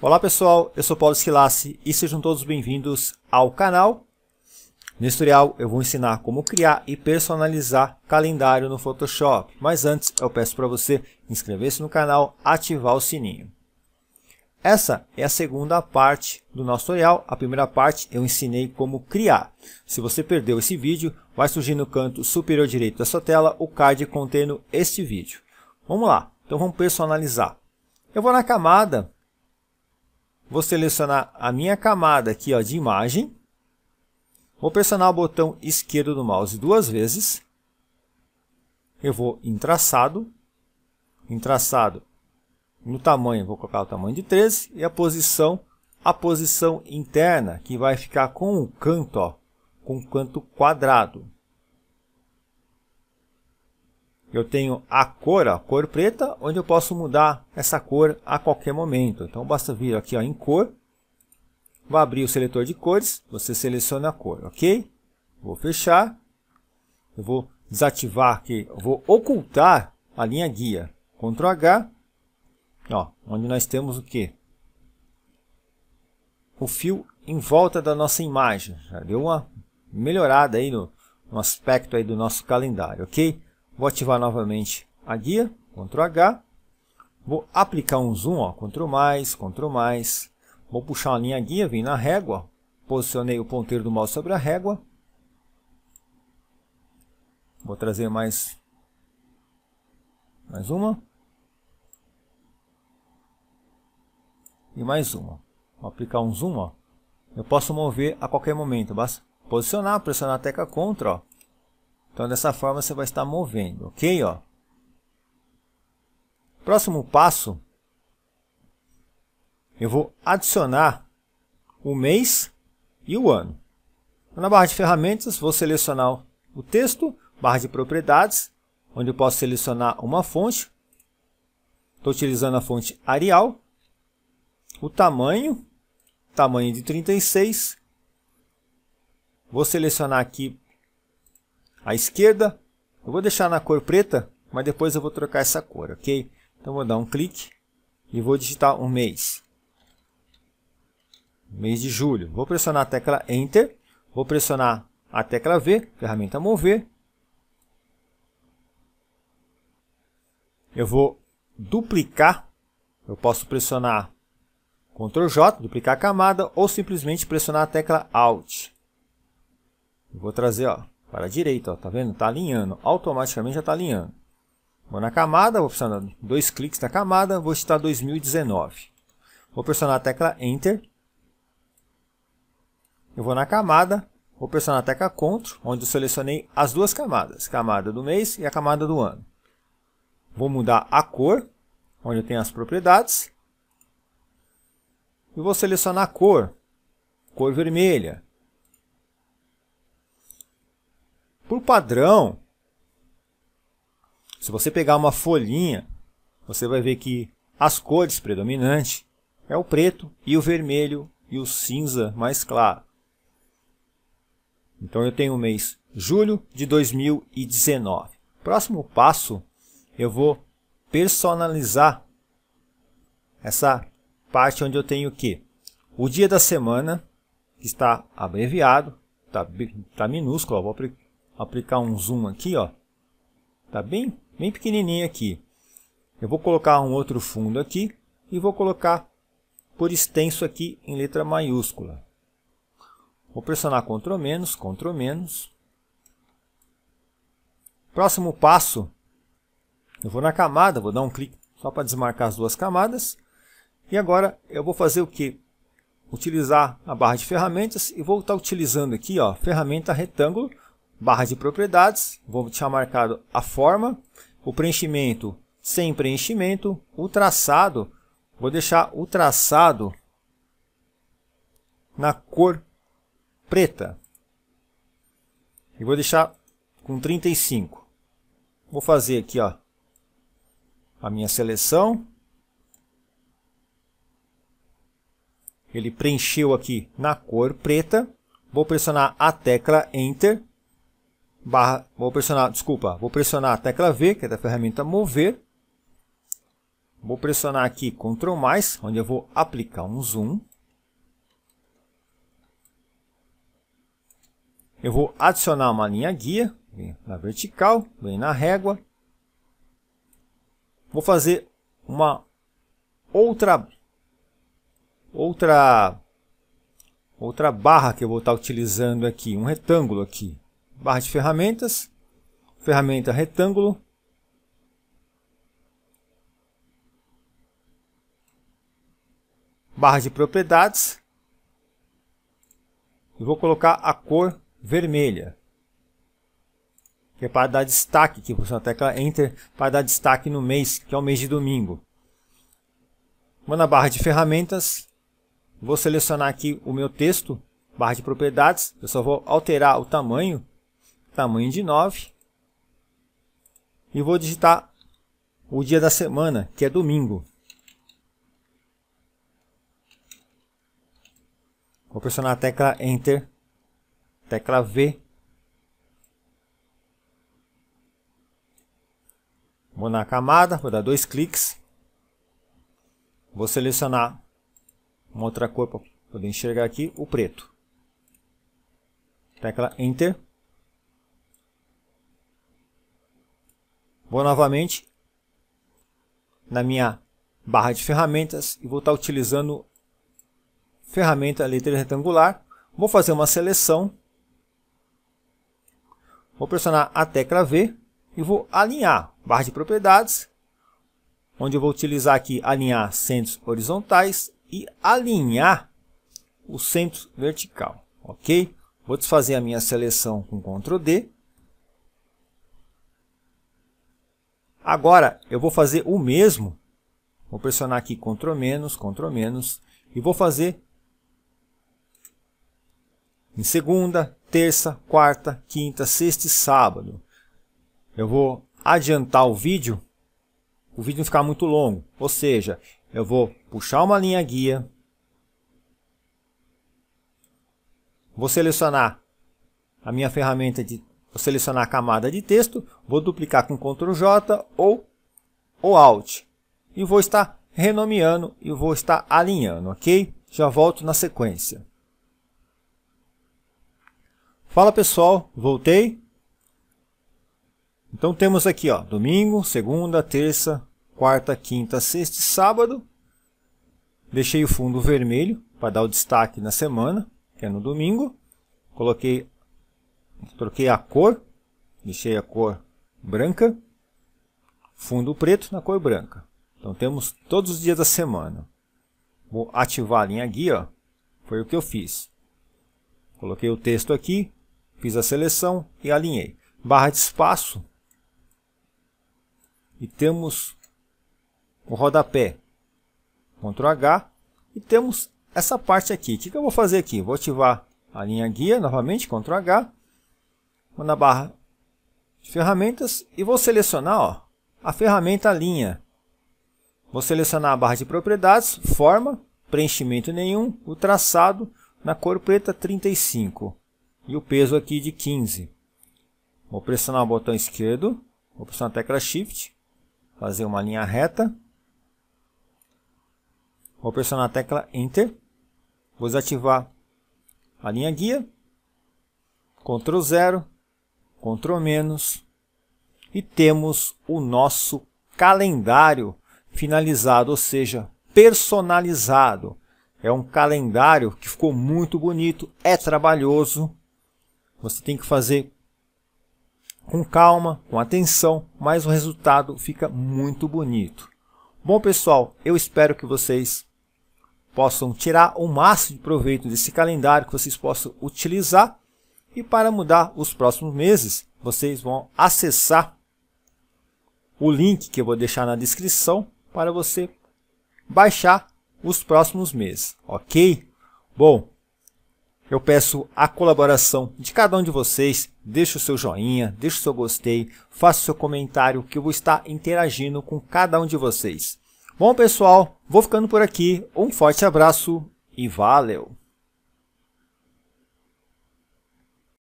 Olá pessoal, eu sou Paulo Esquilace e sejam todos bem-vindos ao canal. Nesse tutorial eu vou ensinar como criar e personalizar calendário no Photoshop. Mas antes eu peço para você inscrever-se no canal, ativar o sininho. Essa é a segunda parte do nosso tutorial. A primeira parte eu ensinei como criar. Se você perdeu esse vídeo, vai surgir no canto superior direito da sua tela o card contendo este vídeo. Vamos lá, então vamos personalizar. Eu vou na camada Vou selecionar a minha camada aqui ó, de imagem. Vou pressionar o botão esquerdo do mouse duas vezes. Eu vou em traçado. Em traçado, no tamanho, vou colocar o tamanho de 13. E a posição, a posição interna, que vai ficar com o canto, ó, com o canto quadrado eu tenho a cor, a cor preta, onde eu posso mudar essa cor a qualquer momento. Então basta vir aqui ó, em cor, vai abrir o seletor de cores, você seleciona a cor, ok? Vou fechar, eu vou desativar aqui, vou ocultar a linha guia, Ctrl H, ó, onde nós temos o que? O fio em volta da nossa imagem, já deu uma melhorada aí no, no aspecto aí do nosso calendário, ok? Vou ativar novamente a guia, Ctrl H. Vou aplicar um zoom, ó, Ctrl mais, Ctrl mais. Vou puxar uma linha guia, vim na régua, posicionei o ponteiro do mouse sobre a régua. Vou trazer mais, mais uma. E mais uma. Vou aplicar um zoom, ó. Eu posso mover a qualquer momento, basta posicionar, pressionar a tecla CTRL, ó. Então, dessa forma, você vai estar movendo, ok? Ó. Próximo passo, eu vou adicionar o mês e o ano. Então, na barra de ferramentas, vou selecionar o texto, barra de propriedades, onde eu posso selecionar uma fonte. Estou utilizando a fonte Arial. O tamanho, tamanho de 36. Vou selecionar aqui à esquerda, eu vou deixar na cor preta, mas depois eu vou trocar essa cor, ok? Então vou dar um clique e vou digitar um mês. Mês de julho. Vou pressionar a tecla Enter, vou pressionar a tecla V, ferramenta mover. Eu vou duplicar, eu posso pressionar Ctrl J, duplicar a camada, ou simplesmente pressionar a tecla Alt. vou trazer ó, para a direita, ó, tá vendo? Está alinhando, automaticamente já está alinhando. Vou na camada, vou pressionar dois cliques na camada, vou citar 2019. Vou pressionar a tecla Enter. Eu vou na camada, vou pressionar a tecla CTRL, onde eu selecionei as duas camadas, camada do mês e a camada do ano. Vou mudar a cor, onde eu tenho as propriedades. E vou selecionar a cor, cor vermelha. Por padrão, se você pegar uma folhinha, você vai ver que as cores predominantes é o preto e o vermelho e o cinza mais claro. Então eu tenho o mês julho de 2019. Próximo passo, eu vou personalizar essa parte onde eu tenho o que? O dia da semana, que está abreviado, está, está minúsculo, vou aplicar um zoom aqui, ó. Tá bem, bem pequenininho aqui. Eu vou colocar um outro fundo aqui e vou colocar por extenso aqui em letra maiúscula. Vou pressionar Ctrl menos, Ctrl menos. Próximo passo, eu vou na camada, vou dar um clique só para desmarcar as duas camadas. E agora eu vou fazer o que? Utilizar a barra de ferramentas e vou estar tá utilizando aqui, ó, ferramenta retângulo barra de propriedades, vou deixar marcado a forma, o preenchimento sem preenchimento, o traçado, vou deixar o traçado na cor preta e vou deixar com 35. Vou fazer aqui ó, a minha seleção. Ele preencheu aqui na cor preta. Vou pressionar a tecla Enter barra, vou pressionar, desculpa, vou pressionar a tecla V, que é da ferramenta mover. Vou pressionar aqui Ctrl+, mais, onde eu vou aplicar um zoom. Eu vou adicionar uma linha guia, na vertical, vem na régua. Vou fazer uma outra outra outra barra que eu vou estar utilizando aqui, um retângulo aqui barra de ferramentas, ferramenta retângulo, barra de propriedades, e vou colocar a cor vermelha, que é para dar destaque, que funciona a tecla Enter, para dar destaque no mês, que é o mês de domingo. Vou na barra de ferramentas, vou selecionar aqui o meu texto, barra de propriedades, eu só vou alterar o tamanho tamanho de 9. E vou digitar o dia da semana, que é domingo. Vou pressionar a tecla Enter, tecla V. Vou na camada, vou dar dois cliques. Vou selecionar uma outra cor para poder enxergar aqui, o preto. Tecla Enter. Vou novamente na minha barra de ferramentas e vou estar utilizando ferramenta letra retangular. Vou fazer uma seleção. Vou pressionar a tecla V e vou alinhar barra de propriedades, onde eu vou utilizar aqui alinhar centros horizontais e alinhar o centro vertical, ok? Vou desfazer a minha seleção com Ctrl D Agora eu vou fazer o mesmo. Vou pressionar aqui Ctrl menos, Ctrl menos e vou fazer em segunda, terça, quarta, quinta, sexta e sábado. Eu vou adiantar o vídeo, o vídeo não ficar muito longo. Ou seja, eu vou puxar uma linha guia, vou selecionar a minha ferramenta de Vou selecionar a camada de texto, vou duplicar com Ctrl J ou, ou Alt. E vou estar renomeando e vou estar alinhando, ok? Já volto na sequência. Fala pessoal, voltei. Então temos aqui, ó, domingo, segunda, terça, quarta, quinta, sexta e sábado. Deixei o fundo vermelho para dar o destaque na semana, que é no domingo. Coloquei troquei a cor, deixei a cor branca, fundo preto na cor branca. Então temos todos os dias da semana. Vou ativar a linha guia, foi o que eu fiz. Coloquei o texto aqui, fiz a seleção e alinhei. Barra de espaço e temos o rodapé, Ctrl H e temos essa parte aqui. O que eu vou fazer aqui? Vou ativar a linha guia novamente, Ctrl H na barra de ferramentas e vou selecionar ó, a ferramenta linha. Vou selecionar a barra de propriedades, forma, preenchimento nenhum, o traçado na cor preta 35 e o peso aqui de 15. Vou pressionar o botão esquerdo, vou pressionar a tecla Shift, fazer uma linha reta. Vou pressionar a tecla Enter, vou desativar a linha guia, Ctrl 0, Ctrl menos, e temos o nosso calendário finalizado, ou seja, personalizado. É um calendário que ficou muito bonito, é trabalhoso. Você tem que fazer com calma, com atenção, mas o resultado fica muito bonito. Bom pessoal, eu espero que vocês possam tirar o máximo de proveito desse calendário, que vocês possam utilizar. E para mudar os próximos meses, vocês vão acessar o link que eu vou deixar na descrição para você baixar os próximos meses, ok? Bom, eu peço a colaboração de cada um de vocês, deixe o seu joinha, deixe o seu gostei, faça o seu comentário que eu vou estar interagindo com cada um de vocês. Bom pessoal, vou ficando por aqui, um forte abraço e valeu!